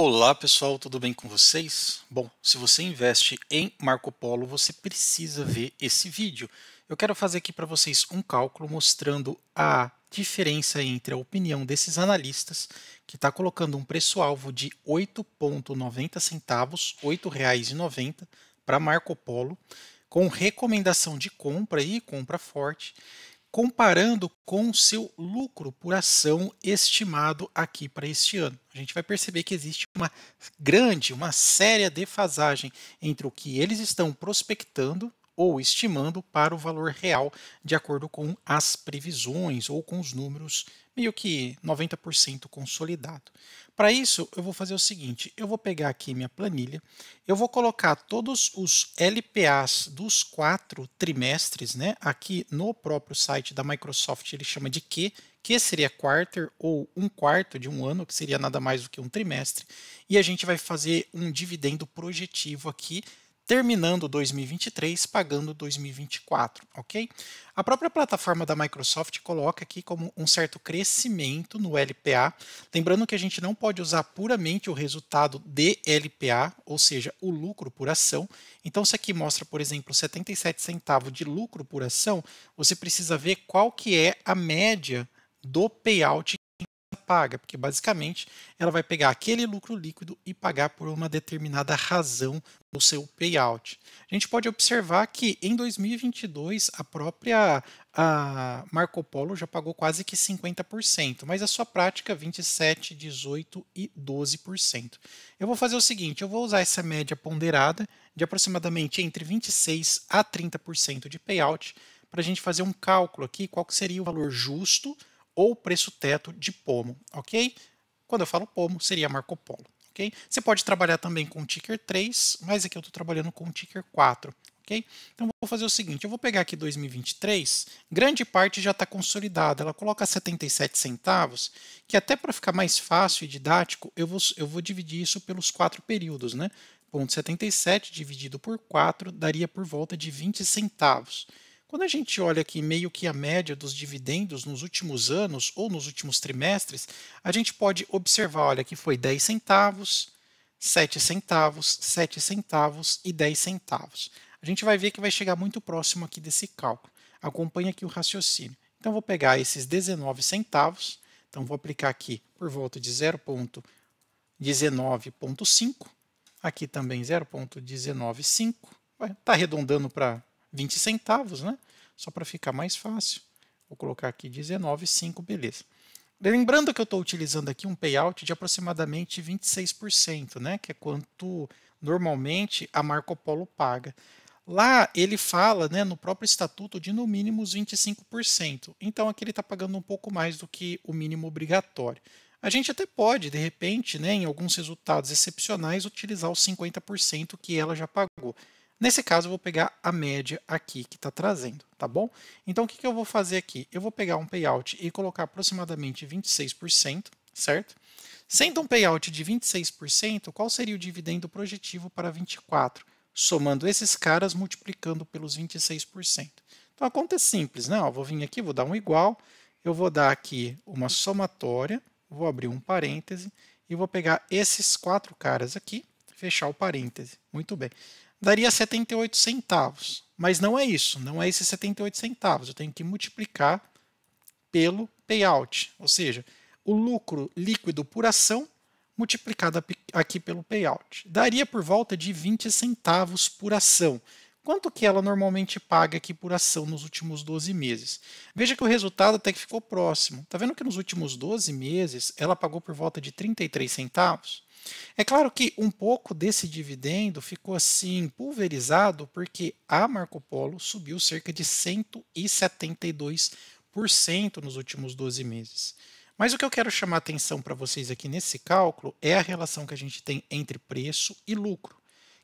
Olá pessoal, tudo bem com vocês? Bom, se você investe em Marco Polo, você precisa ver esse vídeo. Eu quero fazer aqui para vocês um cálculo mostrando a diferença entre a opinião desses analistas, que está colocando um preço-alvo de 8,90 centavos, R$ 8,90 para Marco Polo, com recomendação de compra e compra forte, comparando com seu lucro por ação estimado aqui para este ano. A gente vai perceber que existe uma grande, uma séria defasagem entre o que eles estão prospectando, ou estimando para o valor real de acordo com as previsões ou com os números meio que 90% consolidado. Para isso, eu vou fazer o seguinte, eu vou pegar aqui minha planilha, eu vou colocar todos os LPAs dos quatro trimestres, né? Aqui no próprio site da Microsoft ele chama de Q, que seria quarter ou um quarto de um ano, que seria nada mais do que um trimestre, e a gente vai fazer um dividendo projetivo aqui terminando 2023, pagando 2024, ok? A própria plataforma da Microsoft coloca aqui como um certo crescimento no LPA, lembrando que a gente não pode usar puramente o resultado de LPA, ou seja, o lucro por ação. Então, se aqui mostra, por exemplo, 77 centavos de lucro por ação, você precisa ver qual que é a média do payout paga, porque basicamente ela vai pegar aquele lucro líquido e pagar por uma determinada razão no seu payout. A gente pode observar que em 2022 a própria a Marco Polo já pagou quase que 50%, mas a sua prática 27, 18 e 12%. Eu vou fazer o seguinte, eu vou usar essa média ponderada de aproximadamente entre 26 a 30% de payout para a gente fazer um cálculo aqui qual seria o valor justo ou preço teto de pomo, ok? Quando eu falo pomo, seria Marco Polo, ok? Você pode trabalhar também com ticker 3, mas aqui eu estou trabalhando com ticker 4, ok? Então vou fazer o seguinte, eu vou pegar aqui 2023, grande parte já está consolidada, ela coloca 77 centavos, que até para ficar mais fácil e didático, eu vou, eu vou dividir isso pelos quatro períodos, né? 0,77 dividido por 4 daria por volta de 20 centavos. Quando a gente olha aqui meio que a média dos dividendos nos últimos anos ou nos últimos trimestres, a gente pode observar, olha, que foi 10 centavos, 7 centavos, 7 centavos e 10 centavos. A gente vai ver que vai chegar muito próximo aqui desse cálculo. Acompanhe aqui o raciocínio. Então, vou pegar esses 19 centavos, então vou aplicar aqui por volta de 0,19,5, aqui também 0,195, está arredondando para 20 centavos, né? Só para ficar mais fácil. Vou colocar aqui 19,5, beleza. Lembrando que eu estou utilizando aqui um payout de aproximadamente 26%, né? Que é quanto normalmente a Marco Polo paga. Lá ele fala né, no próprio estatuto de no mínimo os 25%. Então aqui ele está pagando um pouco mais do que o mínimo obrigatório. A gente até pode, de repente, né, em alguns resultados excepcionais, utilizar os 50% que ela já pagou. Nesse caso, eu vou pegar a média aqui que está trazendo, tá bom? Então, o que, que eu vou fazer aqui? Eu vou pegar um payout e colocar aproximadamente 26%, certo? Sendo um payout de 26%, qual seria o dividendo projetivo para 24%? Somando esses caras, multiplicando pelos 26%. Então, a conta é simples, né? Eu vou vir aqui, vou dar um igual, eu vou dar aqui uma somatória, vou abrir um parêntese, e vou pegar esses quatro caras aqui, fechar o parêntese. Muito bem daria 78 centavos. Mas não é isso, não é esses 78 centavos. Eu tenho que multiplicar pelo payout, ou seja, o lucro líquido por ação multiplicado aqui pelo payout. Daria por volta de 20 centavos por ação. Quanto que ela normalmente paga aqui por ação nos últimos 12 meses? Veja que o resultado até que ficou próximo. Está vendo que nos últimos 12 meses ela pagou por volta de 33 centavos? É claro que um pouco desse dividendo ficou assim pulverizado porque a Marco Polo subiu cerca de 172% nos últimos 12 meses. Mas o que eu quero chamar a atenção para vocês aqui nesse cálculo é a relação que a gente tem entre preço e lucro,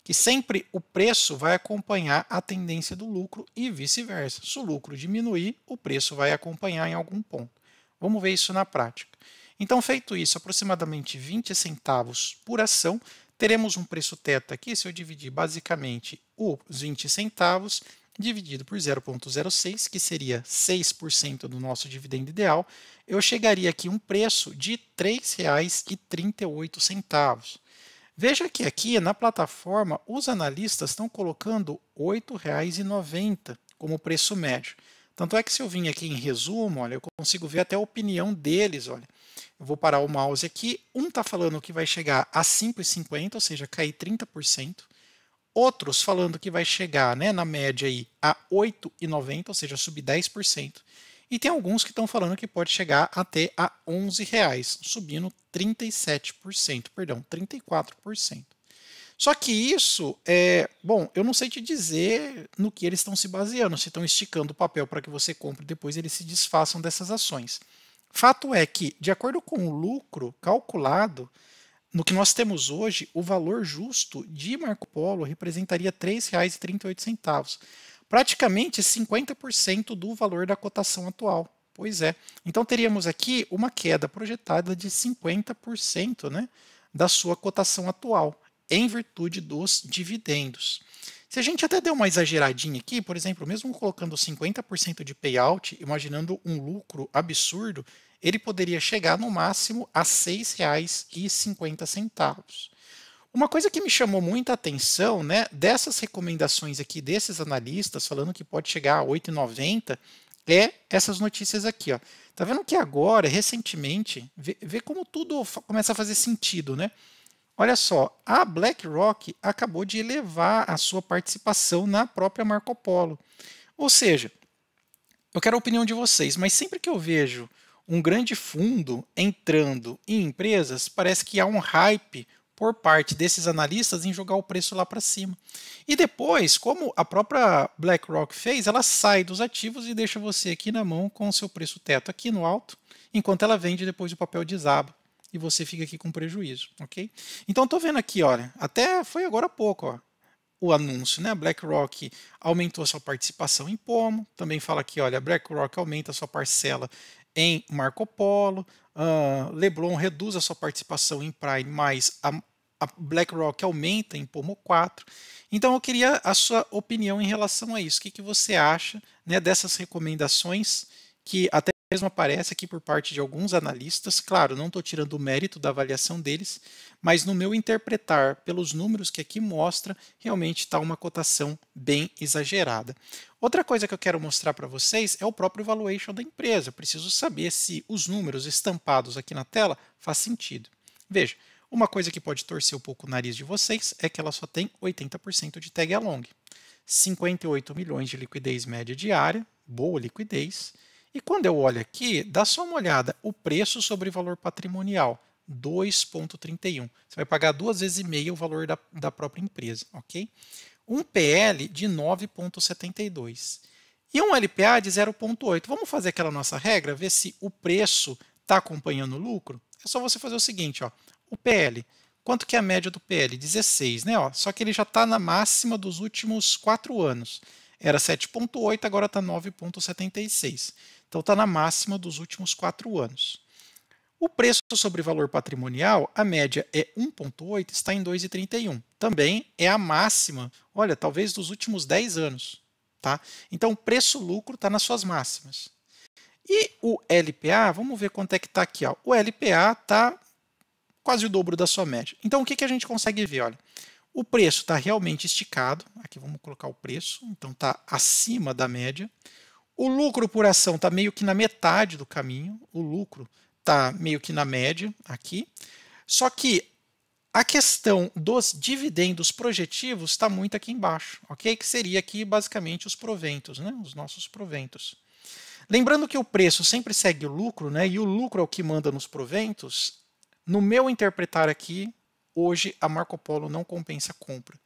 que sempre o preço vai acompanhar a tendência do lucro e vice-versa. Se o lucro diminuir, o preço vai acompanhar em algum ponto. Vamos ver isso na prática. Então, feito isso, aproximadamente 20 centavos por ação, teremos um preço teto aqui, se eu dividir basicamente os 20 centavos dividido por 0,06, que seria 6% do nosso dividendo ideal, eu chegaria aqui a um preço de R$ 3,38. Veja que aqui na plataforma os analistas estão colocando R$ 8,90 como preço médio. Tanto é que se eu vim aqui em resumo, olha, eu consigo ver até a opinião deles, olha. Eu vou parar o mouse aqui, um está falando que vai chegar a 5,50, ou seja, cair 30%. Outros falando que vai chegar, né, na média aí, a 8,90, ou seja, subir 10%. E tem alguns que estão falando que pode chegar até a R$ reais, subindo 37%, perdão, 34%. Só que isso é. Bom, eu não sei te dizer no que eles estão se baseando, se estão esticando o papel para que você compre depois eles se desfaçam dessas ações. Fato é que, de acordo com o lucro calculado, no que nós temos hoje, o valor justo de Marco Polo representaria R$ 3,38, praticamente 50% do valor da cotação atual. Pois é. Então teríamos aqui uma queda projetada de 50% né, da sua cotação atual em virtude dos dividendos. Se a gente até deu uma exageradinha aqui, por exemplo, mesmo colocando 50% de payout, imaginando um lucro absurdo, ele poderia chegar no máximo a R$ 6,50. Uma coisa que me chamou muita atenção, né, dessas recomendações aqui desses analistas falando que pode chegar a 8,90, é essas notícias aqui, ó. Tá vendo que agora, recentemente, vê, vê como tudo começa a fazer sentido, né? Olha só, a BlackRock acabou de elevar a sua participação na própria Marco Polo. Ou seja, eu quero a opinião de vocês, mas sempre que eu vejo um grande fundo entrando em empresas, parece que há um hype por parte desses analistas em jogar o preço lá para cima. E depois, como a própria BlackRock fez, ela sai dos ativos e deixa você aqui na mão com o seu preço teto aqui no alto, enquanto ela vende depois o papel de zaba e você fica aqui com prejuízo, ok? Então estou vendo aqui, olha, até foi agora há pouco, ó, o anúncio, né? A BlackRock aumentou sua participação em Pomo, também fala aqui, olha, a BlackRock aumenta sua parcela em Marco Polo, uh, Leblon reduz a sua participação em Prime, mas a, a BlackRock aumenta em Pomo 4. Então eu queria a sua opinião em relação a isso. O que, que você acha né, dessas recomendações que até mesmo aparece aqui por parte de alguns analistas. Claro, não estou tirando o mérito da avaliação deles, mas no meu interpretar, pelos números que aqui mostra, realmente está uma cotação bem exagerada. Outra coisa que eu quero mostrar para vocês é o próprio valuation da empresa. Eu preciso saber se os números estampados aqui na tela faz sentido. Veja, uma coisa que pode torcer um pouco o nariz de vocês é que ela só tem 80% de tag along. 58 milhões de liquidez média diária, boa liquidez, e quando eu olho aqui, dá só uma olhada, o preço sobre valor patrimonial, 2,31. Você vai pagar duas vezes e meia o valor da, da própria empresa, ok? Um PL de 9,72 e um LPA de 0,8. Vamos fazer aquela nossa regra, ver se o preço está acompanhando o lucro? É só você fazer o seguinte, ó, o PL, quanto que é a média do PL? 16, né? Ó, só que ele já está na máxima dos últimos quatro anos. Era 7,8, agora está 9,76. Então está na máxima dos últimos quatro anos. O preço sobre valor patrimonial, a média é 1,8, está em 2,31. Também é a máxima, olha, talvez dos últimos 10 anos. Tá? Então o preço-lucro está nas suas máximas. E o LPA, vamos ver quanto é que está aqui. Ó. O LPA está quase o dobro da sua média. Então o que, que a gente consegue ver? Olha, o preço está realmente esticado. Aqui vamos colocar o preço, então está acima da média. O lucro por ação está meio que na metade do caminho, o lucro está meio que na média aqui. Só que a questão dos dividendos projetivos está muito aqui embaixo, ok? Que seria aqui basicamente os proventos, né? os nossos proventos. Lembrando que o preço sempre segue o lucro, né? E o lucro é o que manda nos proventos. No meu interpretar aqui, hoje a Marco Polo não compensa a compra.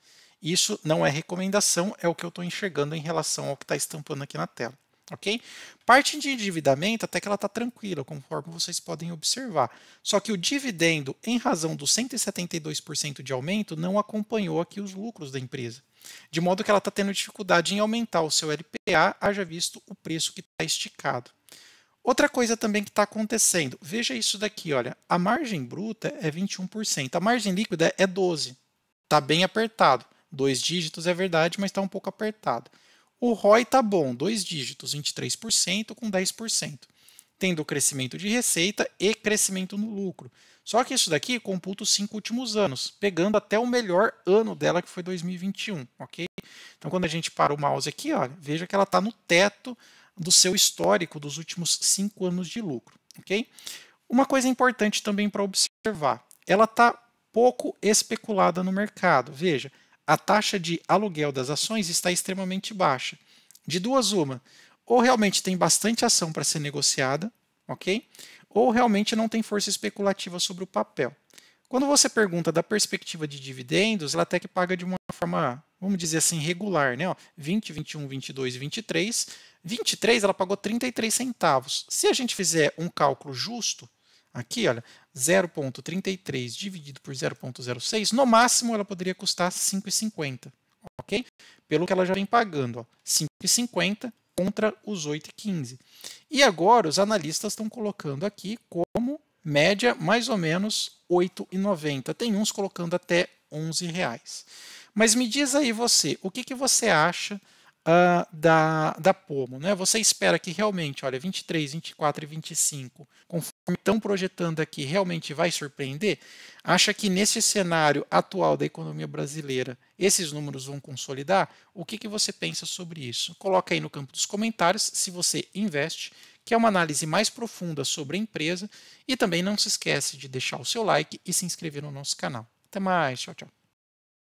Isso não é recomendação, é o que eu estou enxergando em relação ao que está estampando aqui na tela ok? Parte de endividamento até que ela está tranquila, conforme vocês podem observar. Só que o dividendo, em razão do 172% de aumento, não acompanhou aqui os lucros da empresa. De modo que ela está tendo dificuldade em aumentar o seu LPA, haja visto o preço que está esticado. Outra coisa também que está acontecendo, veja isso daqui, olha, a margem bruta é 21%, a margem líquida é 12%, está bem apertado. Dois dígitos é verdade, mas está um pouco apertado. O ROI está bom, dois dígitos, 23% com 10%, tendo crescimento de receita e crescimento no lucro. Só que isso daqui computa os cinco últimos anos, pegando até o melhor ano dela, que foi 2021, ok? Então, quando a gente para o mouse aqui, olha, veja que ela está no teto do seu histórico dos últimos cinco anos de lucro, ok? Uma coisa importante também para observar, ela está pouco especulada no mercado. Veja, a taxa de aluguel das ações está extremamente baixa. De duas, uma. Ou realmente tem bastante ação para ser negociada, ok? Ou realmente não tem força especulativa sobre o papel. Quando você pergunta da perspectiva de dividendos, ela até que paga de uma forma, vamos dizer assim, regular, né? Ó, 20, 21, 22, 23. 23 ela pagou 33 centavos. Se a gente fizer um cálculo justo, Aqui, olha, 0,33 dividido por 0,06, no máximo ela poderia custar 5,50, ok? Pelo que ela já vem pagando, 5,50 contra os 8,15. E agora os analistas estão colocando aqui como média mais ou menos 8,90. Tem uns colocando até 11 reais. Mas me diz aí você, o que, que você acha uh, da, da Pomo. Né? Você espera que realmente, olha, 23, 24 e 25, conforme estão projetando aqui, realmente vai surpreender? Acha que nesse cenário atual da economia brasileira, esses números vão consolidar? O que, que você pensa sobre isso? Coloca aí no campo dos comentários se você investe, que é uma análise mais profunda sobre a empresa. E também não se esquece de deixar o seu like e se inscrever no nosso canal. Até mais, tchau, tchau.